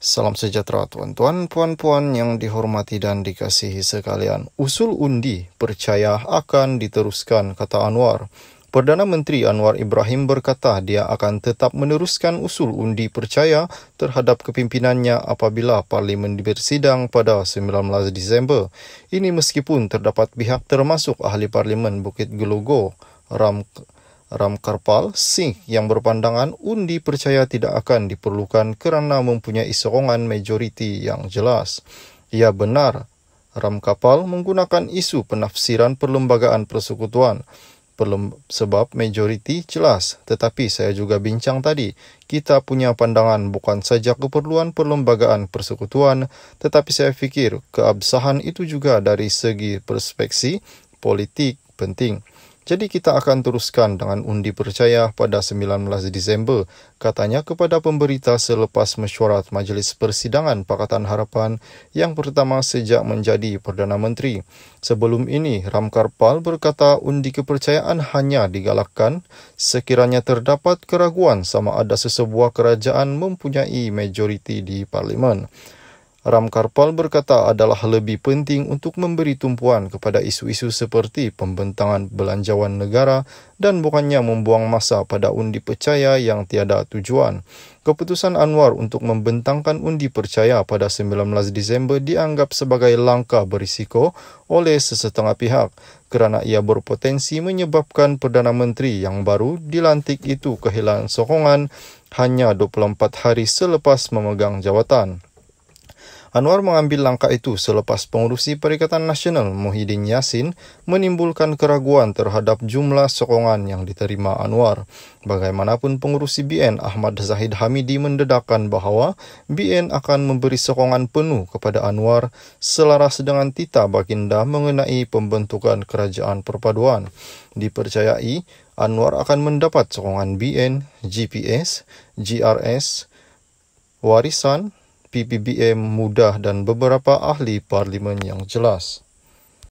Salam sejahtera tuan-tuan, puan-puan yang dihormati dan dikasihi sekalian. Usul undi percaya akan diteruskan, kata Anwar. Perdana Menteri Anwar Ibrahim berkata dia akan tetap meneruskan usul undi percaya terhadap kepimpinannya apabila Parlimen bersidang pada 19 Disember. Ini meskipun terdapat pihak termasuk Ahli Parlimen Bukit Gelugo, Ram Ram Ramkarpal Singh yang berpandangan undi percaya tidak akan diperlukan kerana mempunyai sokongan majoriti yang jelas. Ia ya benar, Ram Ramkapal menggunakan isu penafsiran perlembagaan persekutuan sebab majoriti jelas tetapi saya juga bincang tadi kita punya pandangan bukan saja keperluan perlembagaan persekutuan tetapi saya fikir keabsahan itu juga dari segi perspektif politik penting jadi kita akan teruskan dengan undi percaya pada 19 Disember, katanya kepada pemberita selepas mesyuarat Majlis Persidangan Pakatan Harapan yang pertama sejak menjadi Perdana Menteri. Sebelum ini, Ram Karpal berkata undi kepercayaan hanya digalakkan sekiranya terdapat keraguan sama ada sesebuah kerajaan mempunyai majoriti di Parlimen. Ram Karpal berkata adalah lebih penting untuk memberi tumpuan kepada isu-isu seperti pembentangan belanjawan negara dan bukannya membuang masa pada undi percaya yang tiada tujuan. Keputusan Anwar untuk membentangkan undi percaya pada 19 Disember dianggap sebagai langkah berisiko oleh sesetengah pihak kerana ia berpotensi menyebabkan Perdana Menteri yang baru dilantik itu kehilangan sokongan hanya 24 hari selepas memegang jawatan. Anwar mengambil langkah itu selepas pengurusi Perikatan Nasional Muhyiddin Yassin menimbulkan keraguan terhadap jumlah sokongan yang diterima Anwar. Bagaimanapun pengurusi BN Ahmad Zahid Hamidi mendedakan bahawa BN akan memberi sokongan penuh kepada Anwar selaras dengan tita baginda mengenai pembentukan kerajaan perpaduan. Dipercayai Anwar akan mendapat sokongan BN, GPS, GRS, warisan, PPBM mudah dan beberapa ahli parlimen yang jelas.